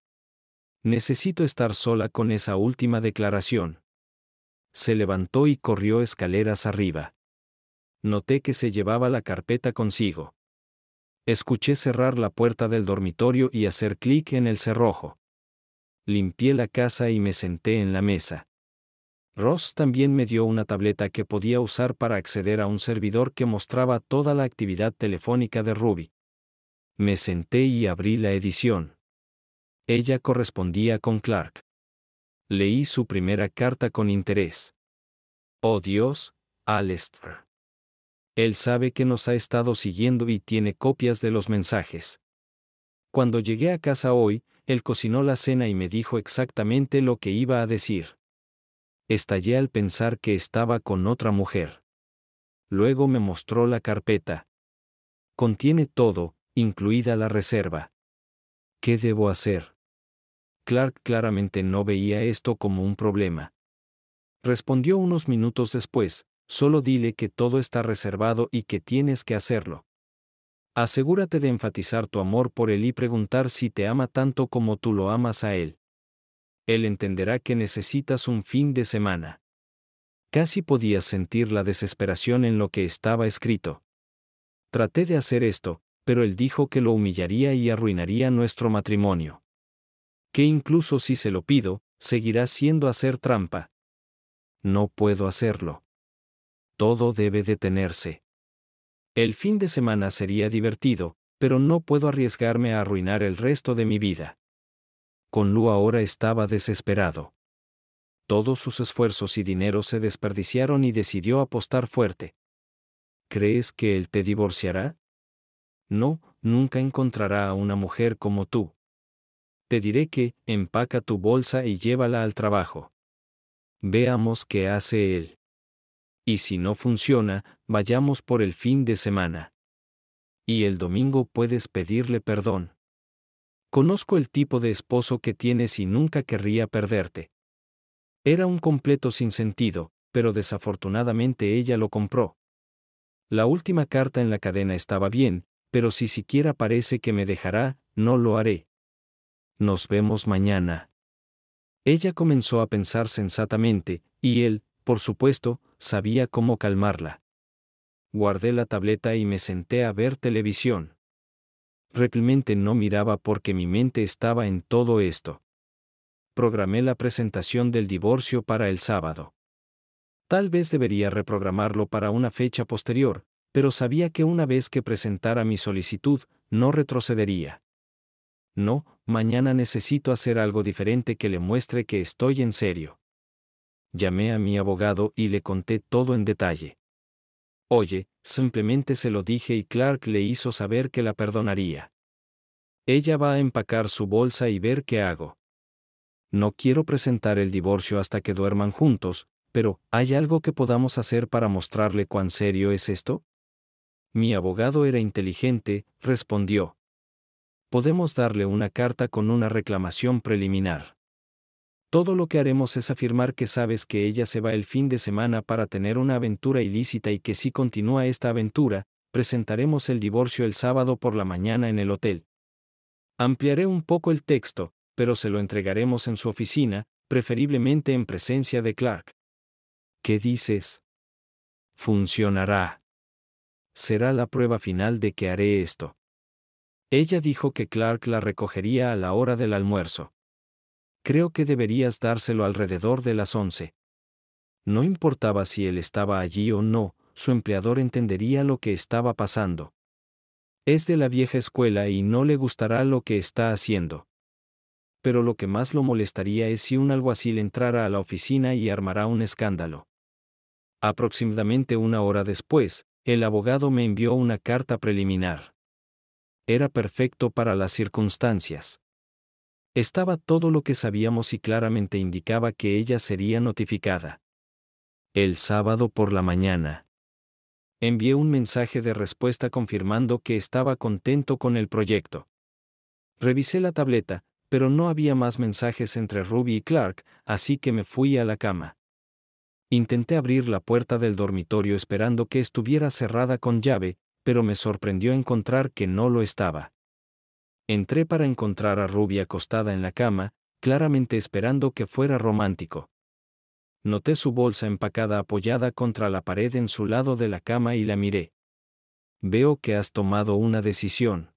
Necesito estar sola con esa última declaración. Se levantó y corrió escaleras arriba. Noté que se llevaba la carpeta consigo. Escuché cerrar la puerta del dormitorio y hacer clic en el cerrojo. Limpié la casa y me senté en la mesa. Ross también me dio una tableta que podía usar para acceder a un servidor que mostraba toda la actividad telefónica de Ruby. Me senté y abrí la edición. Ella correspondía con Clark. Leí su primera carta con interés. Oh Dios, Alistair. Él sabe que nos ha estado siguiendo y tiene copias de los mensajes. Cuando llegué a casa hoy, él cocinó la cena y me dijo exactamente lo que iba a decir. Estallé al pensar que estaba con otra mujer. Luego me mostró la carpeta. Contiene todo, incluida la reserva. ¿Qué debo hacer? Clark claramente no veía esto como un problema. Respondió unos minutos después, solo dile que todo está reservado y que tienes que hacerlo. Asegúrate de enfatizar tu amor por él y preguntar si te ama tanto como tú lo amas a él. Él entenderá que necesitas un fin de semana. Casi podía sentir la desesperación en lo que estaba escrito. Traté de hacer esto, pero él dijo que lo humillaría y arruinaría nuestro matrimonio que incluso si se lo pido, seguirá siendo hacer trampa. No puedo hacerlo. Todo debe detenerse. El fin de semana sería divertido, pero no puedo arriesgarme a arruinar el resto de mi vida. Con Lu ahora estaba desesperado. Todos sus esfuerzos y dinero se desperdiciaron y decidió apostar fuerte. ¿Crees que él te divorciará? No, nunca encontrará a una mujer como tú te diré que, empaca tu bolsa y llévala al trabajo. Veamos qué hace él. Y si no funciona, vayamos por el fin de semana. Y el domingo puedes pedirle perdón. Conozco el tipo de esposo que tienes y nunca querría perderte. Era un completo sinsentido, pero desafortunadamente ella lo compró. La última carta en la cadena estaba bien, pero si siquiera parece que me dejará, no lo haré. Nos vemos mañana. Ella comenzó a pensar sensatamente, y él, por supuesto, sabía cómo calmarla. Guardé la tableta y me senté a ver televisión. Realmente no miraba porque mi mente estaba en todo esto. Programé la presentación del divorcio para el sábado. Tal vez debería reprogramarlo para una fecha posterior, pero sabía que una vez que presentara mi solicitud, no retrocedería no, mañana necesito hacer algo diferente que le muestre que estoy en serio. Llamé a mi abogado y le conté todo en detalle. Oye, simplemente se lo dije y Clark le hizo saber que la perdonaría. Ella va a empacar su bolsa y ver qué hago. No quiero presentar el divorcio hasta que duerman juntos, pero ¿hay algo que podamos hacer para mostrarle cuán serio es esto? Mi abogado era inteligente, respondió podemos darle una carta con una reclamación preliminar. Todo lo que haremos es afirmar que sabes que ella se va el fin de semana para tener una aventura ilícita y que si continúa esta aventura, presentaremos el divorcio el sábado por la mañana en el hotel. Ampliaré un poco el texto, pero se lo entregaremos en su oficina, preferiblemente en presencia de Clark. ¿Qué dices? Funcionará. Será la prueba final de que haré esto. Ella dijo que Clark la recogería a la hora del almuerzo. Creo que deberías dárselo alrededor de las once. No importaba si él estaba allí o no, su empleador entendería lo que estaba pasando. Es de la vieja escuela y no le gustará lo que está haciendo. Pero lo que más lo molestaría es si un alguacil entrara a la oficina y armará un escándalo. Aproximadamente una hora después, el abogado me envió una carta preliminar era perfecto para las circunstancias. Estaba todo lo que sabíamos y claramente indicaba que ella sería notificada. El sábado por la mañana. Envié un mensaje de respuesta confirmando que estaba contento con el proyecto. Revisé la tableta, pero no había más mensajes entre Ruby y Clark, así que me fui a la cama. Intenté abrir la puerta del dormitorio esperando que estuviera cerrada con llave, pero me sorprendió encontrar que no lo estaba. Entré para encontrar a Rubia acostada en la cama, claramente esperando que fuera romántico. Noté su bolsa empacada apoyada contra la pared en su lado de la cama y la miré. Veo que has tomado una decisión.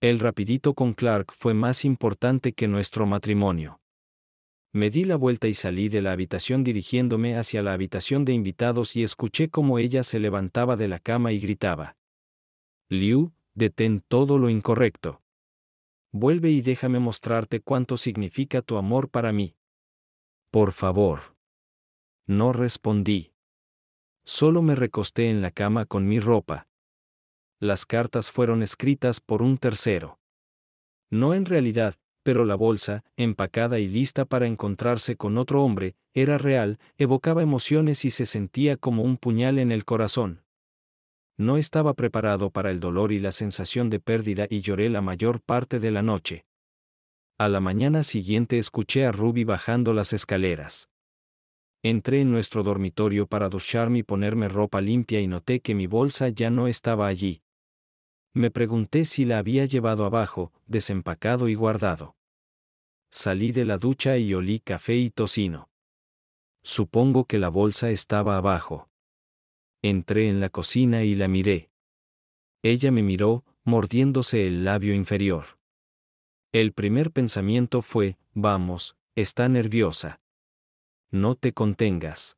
El rapidito con Clark fue más importante que nuestro matrimonio. Me di la vuelta y salí de la habitación dirigiéndome hacia la habitación de invitados y escuché cómo ella se levantaba de la cama y gritaba. Liu, detén todo lo incorrecto. Vuelve y déjame mostrarte cuánto significa tu amor para mí. Por favor. No respondí. Solo me recosté en la cama con mi ropa. Las cartas fueron escritas por un tercero. No en realidad, pero la bolsa, empacada y lista para encontrarse con otro hombre, era real, evocaba emociones y se sentía como un puñal en el corazón. No estaba preparado para el dolor y la sensación de pérdida y lloré la mayor parte de la noche. A la mañana siguiente escuché a Ruby bajando las escaleras. Entré en nuestro dormitorio para ducharme y ponerme ropa limpia y noté que mi bolsa ya no estaba allí. Me pregunté si la había llevado abajo, desempacado y guardado. Salí de la ducha y olí café y tocino. Supongo que la bolsa estaba abajo. Entré en la cocina y la miré. Ella me miró, mordiéndose el labio inferior. El primer pensamiento fue, vamos, está nerviosa. No te contengas.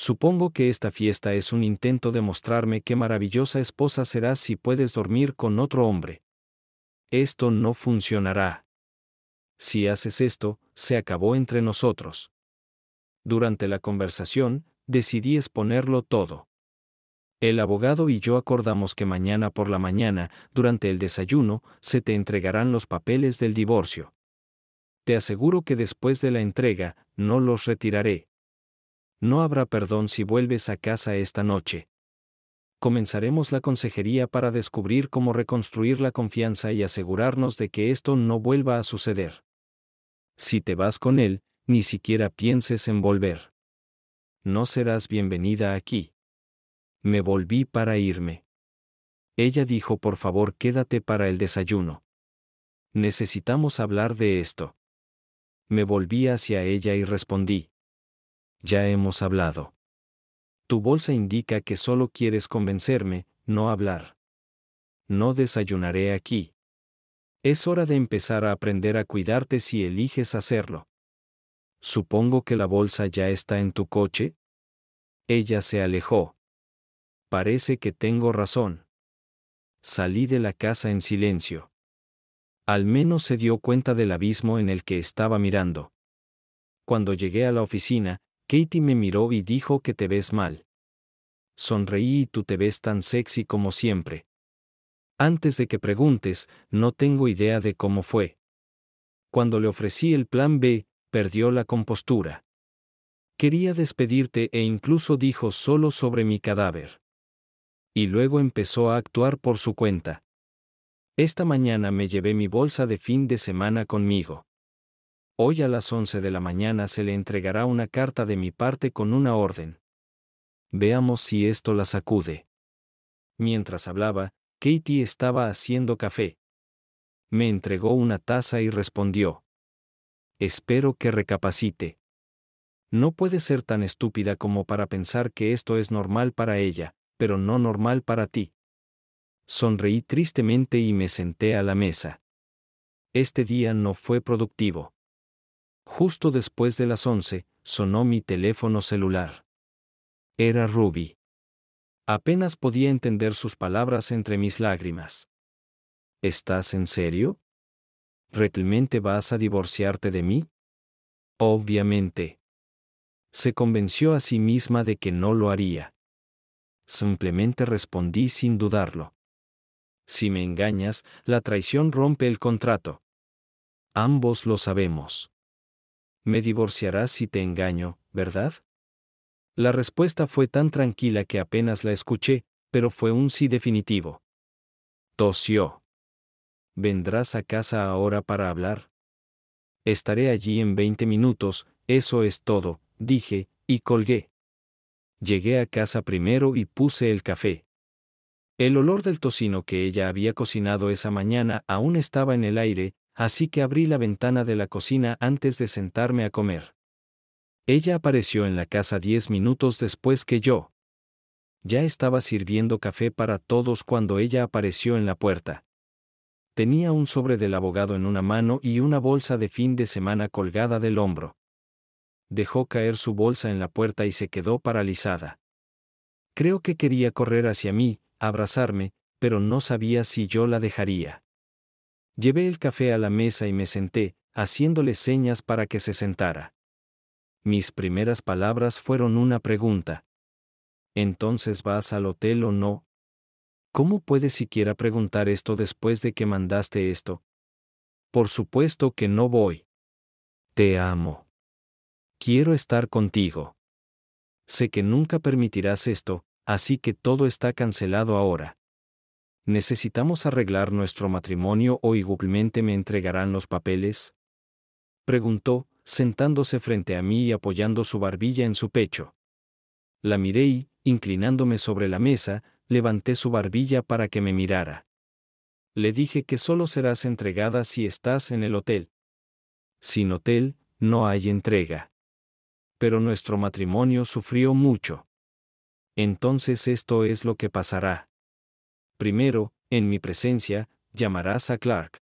Supongo que esta fiesta es un intento de mostrarme qué maravillosa esposa serás si puedes dormir con otro hombre. Esto no funcionará. Si haces esto, se acabó entre nosotros. Durante la conversación, decidí exponerlo todo. El abogado y yo acordamos que mañana por la mañana, durante el desayuno, se te entregarán los papeles del divorcio. Te aseguro que después de la entrega, no los retiraré. No habrá perdón si vuelves a casa esta noche. Comenzaremos la consejería para descubrir cómo reconstruir la confianza y asegurarnos de que esto no vuelva a suceder. Si te vas con él, ni siquiera pienses en volver. No serás bienvenida aquí. Me volví para irme. Ella dijo, por favor, quédate para el desayuno. Necesitamos hablar de esto. Me volví hacia ella y respondí. Ya hemos hablado. Tu bolsa indica que solo quieres convencerme, no hablar. No desayunaré aquí. Es hora de empezar a aprender a cuidarte si eliges hacerlo. Supongo que la bolsa ya está en tu coche. Ella se alejó. Parece que tengo razón. Salí de la casa en silencio. Al menos se dio cuenta del abismo en el que estaba mirando. Cuando llegué a la oficina, Katie me miró y dijo que te ves mal. Sonreí y tú te ves tan sexy como siempre. Antes de que preguntes, no tengo idea de cómo fue. Cuando le ofrecí el plan B, perdió la compostura. Quería despedirte e incluso dijo solo sobre mi cadáver. Y luego empezó a actuar por su cuenta. Esta mañana me llevé mi bolsa de fin de semana conmigo. Hoy a las 11 de la mañana se le entregará una carta de mi parte con una orden. Veamos si esto la sacude. Mientras hablaba, Katie estaba haciendo café. Me entregó una taza y respondió. Espero que recapacite. No puede ser tan estúpida como para pensar que esto es normal para ella, pero no normal para ti. Sonreí tristemente y me senté a la mesa. Este día no fue productivo. Justo después de las once, sonó mi teléfono celular. Era Ruby. Apenas podía entender sus palabras entre mis lágrimas. ¿Estás en serio? ¿Realmente vas a divorciarte de mí? Obviamente. Se convenció a sí misma de que no lo haría. Simplemente respondí sin dudarlo. Si me engañas, la traición rompe el contrato. Ambos lo sabemos me divorciarás si te engaño, ¿verdad? La respuesta fue tan tranquila que apenas la escuché, pero fue un sí definitivo. Tosió. Vendrás a casa ahora para hablar. Estaré allí en veinte minutos, eso es todo, dije, y colgué. Llegué a casa primero y puse el café. El olor del tocino que ella había cocinado esa mañana aún estaba en el aire, así que abrí la ventana de la cocina antes de sentarme a comer. Ella apareció en la casa diez minutos después que yo. Ya estaba sirviendo café para todos cuando ella apareció en la puerta. Tenía un sobre del abogado en una mano y una bolsa de fin de semana colgada del hombro. Dejó caer su bolsa en la puerta y se quedó paralizada. Creo que quería correr hacia mí, abrazarme, pero no sabía si yo la dejaría. Llevé el café a la mesa y me senté, haciéndole señas para que se sentara. Mis primeras palabras fueron una pregunta. ¿Entonces vas al hotel o no? ¿Cómo puedes siquiera preguntar esto después de que mandaste esto? Por supuesto que no voy. Te amo. Quiero estar contigo. Sé que nunca permitirás esto, así que todo está cancelado ahora. ¿Necesitamos arreglar nuestro matrimonio o igualmente me entregarán los papeles? Preguntó, sentándose frente a mí y apoyando su barbilla en su pecho. La miré y, inclinándome sobre la mesa, levanté su barbilla para que me mirara. Le dije que solo serás entregada si estás en el hotel. Sin hotel, no hay entrega. Pero nuestro matrimonio sufrió mucho. Entonces esto es lo que pasará. Primero, en mi presencia, llamarás a Clark.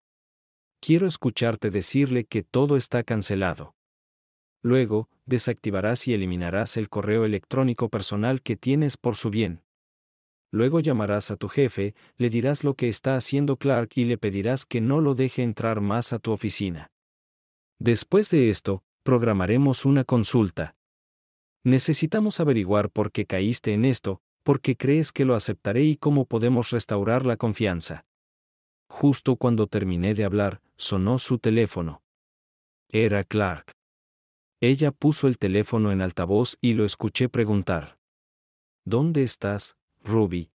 Quiero escucharte decirle que todo está cancelado. Luego, desactivarás y eliminarás el correo electrónico personal que tienes por su bien. Luego llamarás a tu jefe, le dirás lo que está haciendo Clark y le pedirás que no lo deje entrar más a tu oficina. Después de esto, programaremos una consulta. Necesitamos averiguar por qué caíste en esto, qué crees que lo aceptaré y cómo podemos restaurar la confianza. Justo cuando terminé de hablar, sonó su teléfono. Era Clark. Ella puso el teléfono en altavoz y lo escuché preguntar. ¿Dónde estás, Ruby?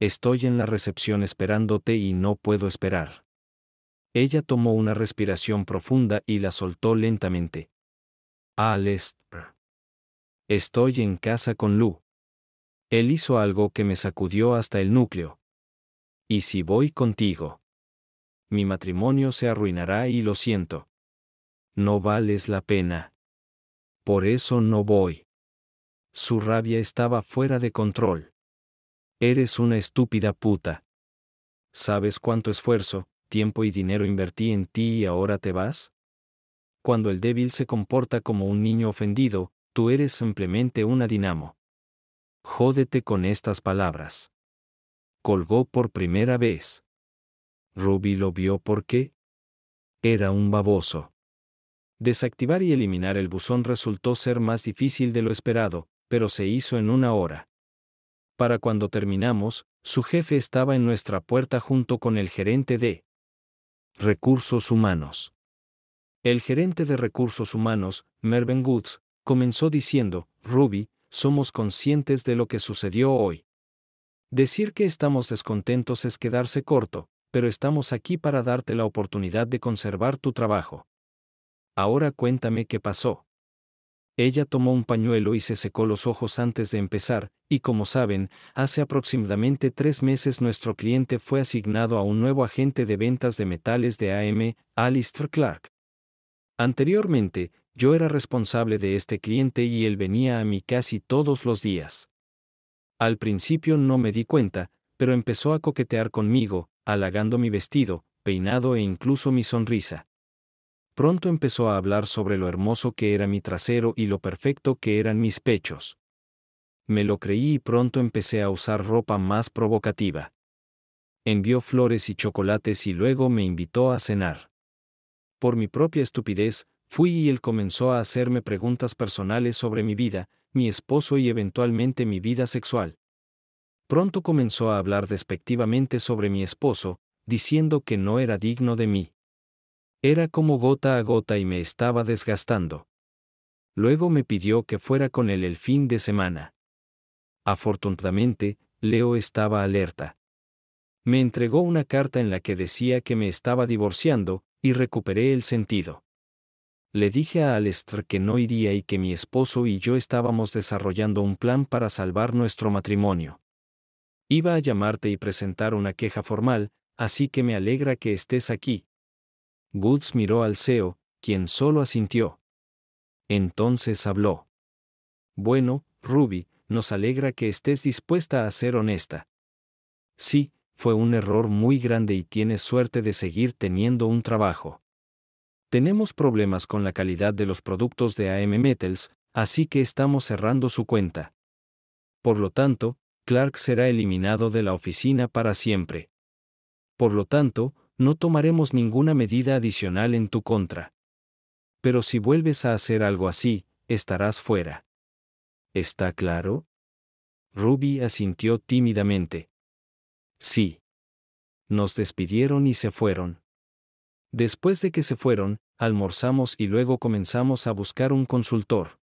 Estoy en la recepción esperándote y no puedo esperar. Ella tomó una respiración profunda y la soltó lentamente. Alest. Estoy en casa con Lou. Él hizo algo que me sacudió hasta el núcleo. ¿Y si voy contigo? Mi matrimonio se arruinará y lo siento. No vales la pena. Por eso no voy. Su rabia estaba fuera de control. Eres una estúpida puta. ¿Sabes cuánto esfuerzo, tiempo y dinero invertí en ti y ahora te vas? Cuando el débil se comporta como un niño ofendido, tú eres simplemente una dinamo jódete con estas palabras. Colgó por primera vez. Ruby lo vio porque era un baboso. Desactivar y eliminar el buzón resultó ser más difícil de lo esperado, pero se hizo en una hora. Para cuando terminamos, su jefe estaba en nuestra puerta junto con el gerente de recursos humanos. El gerente de recursos humanos, Mervyn Woods, comenzó diciendo, Ruby, somos conscientes de lo que sucedió hoy. Decir que estamos descontentos es quedarse corto, pero estamos aquí para darte la oportunidad de conservar tu trabajo. Ahora cuéntame qué pasó. Ella tomó un pañuelo y se secó los ojos antes de empezar, y como saben, hace aproximadamente tres meses nuestro cliente fue asignado a un nuevo agente de ventas de metales de AM, Alistair Clark. Anteriormente, yo era responsable de este cliente y él venía a mí casi todos los días. Al principio no me di cuenta, pero empezó a coquetear conmigo, halagando mi vestido, peinado e incluso mi sonrisa. Pronto empezó a hablar sobre lo hermoso que era mi trasero y lo perfecto que eran mis pechos. Me lo creí y pronto empecé a usar ropa más provocativa. Envió flores y chocolates y luego me invitó a cenar. Por mi propia estupidez, Fui y él comenzó a hacerme preguntas personales sobre mi vida, mi esposo y eventualmente mi vida sexual. Pronto comenzó a hablar despectivamente sobre mi esposo, diciendo que no era digno de mí. Era como gota a gota y me estaba desgastando. Luego me pidió que fuera con él el fin de semana. Afortunadamente, Leo estaba alerta. Me entregó una carta en la que decía que me estaba divorciando, y recuperé el sentido. Le dije a Alester que no iría y que mi esposo y yo estábamos desarrollando un plan para salvar nuestro matrimonio. Iba a llamarte y presentar una queja formal, así que me alegra que estés aquí. Woods miró al CEO, quien solo asintió. Entonces habló. Bueno, Ruby, nos alegra que estés dispuesta a ser honesta. Sí, fue un error muy grande y tienes suerte de seguir teniendo un trabajo. Tenemos problemas con la calidad de los productos de AM Metals, así que estamos cerrando su cuenta. Por lo tanto, Clark será eliminado de la oficina para siempre. Por lo tanto, no tomaremos ninguna medida adicional en tu contra. Pero si vuelves a hacer algo así, estarás fuera. ¿Está claro? Ruby asintió tímidamente. Sí. Nos despidieron y se fueron. Después de que se fueron, almorzamos y luego comenzamos a buscar un consultor.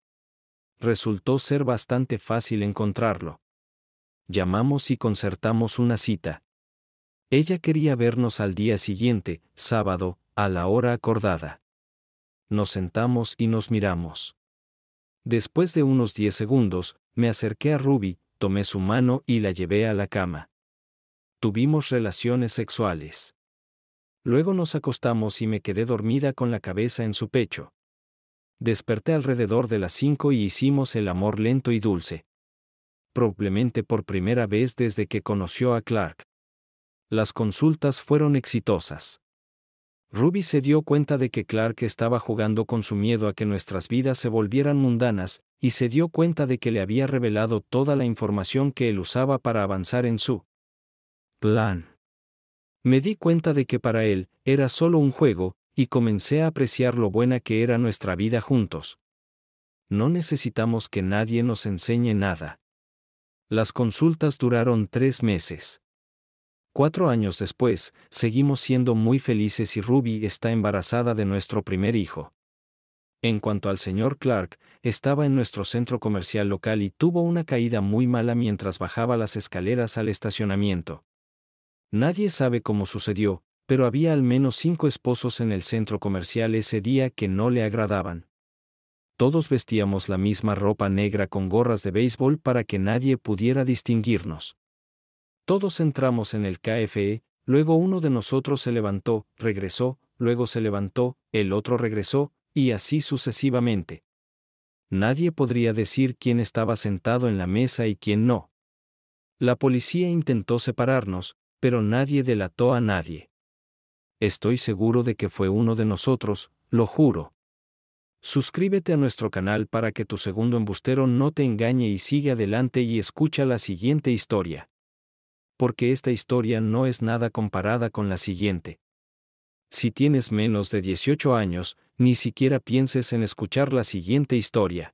Resultó ser bastante fácil encontrarlo. Llamamos y concertamos una cita. Ella quería vernos al día siguiente, sábado, a la hora acordada. Nos sentamos y nos miramos. Después de unos diez segundos, me acerqué a Ruby, tomé su mano y la llevé a la cama. Tuvimos relaciones sexuales. Luego nos acostamos y me quedé dormida con la cabeza en su pecho. Desperté alrededor de las cinco y hicimos el amor lento y dulce. Probablemente por primera vez desde que conoció a Clark. Las consultas fueron exitosas. Ruby se dio cuenta de que Clark estaba jugando con su miedo a que nuestras vidas se volvieran mundanas, y se dio cuenta de que le había revelado toda la información que él usaba para avanzar en su plan. Me di cuenta de que para él era solo un juego, y comencé a apreciar lo buena que era nuestra vida juntos. No necesitamos que nadie nos enseñe nada. Las consultas duraron tres meses. Cuatro años después, seguimos siendo muy felices y Ruby está embarazada de nuestro primer hijo. En cuanto al señor Clark, estaba en nuestro centro comercial local y tuvo una caída muy mala mientras bajaba las escaleras al estacionamiento. Nadie sabe cómo sucedió, pero había al menos cinco esposos en el centro comercial ese día que no le agradaban. Todos vestíamos la misma ropa negra con gorras de béisbol para que nadie pudiera distinguirnos. Todos entramos en el KFE, luego uno de nosotros se levantó, regresó, luego se levantó, el otro regresó, y así sucesivamente. Nadie podría decir quién estaba sentado en la mesa y quién no. La policía intentó separarnos, pero nadie delató a nadie. Estoy seguro de que fue uno de nosotros, lo juro. Suscríbete a nuestro canal para que tu segundo embustero no te engañe y sigue adelante y escucha la siguiente historia. Porque esta historia no es nada comparada con la siguiente. Si tienes menos de 18 años, ni siquiera pienses en escuchar la siguiente historia.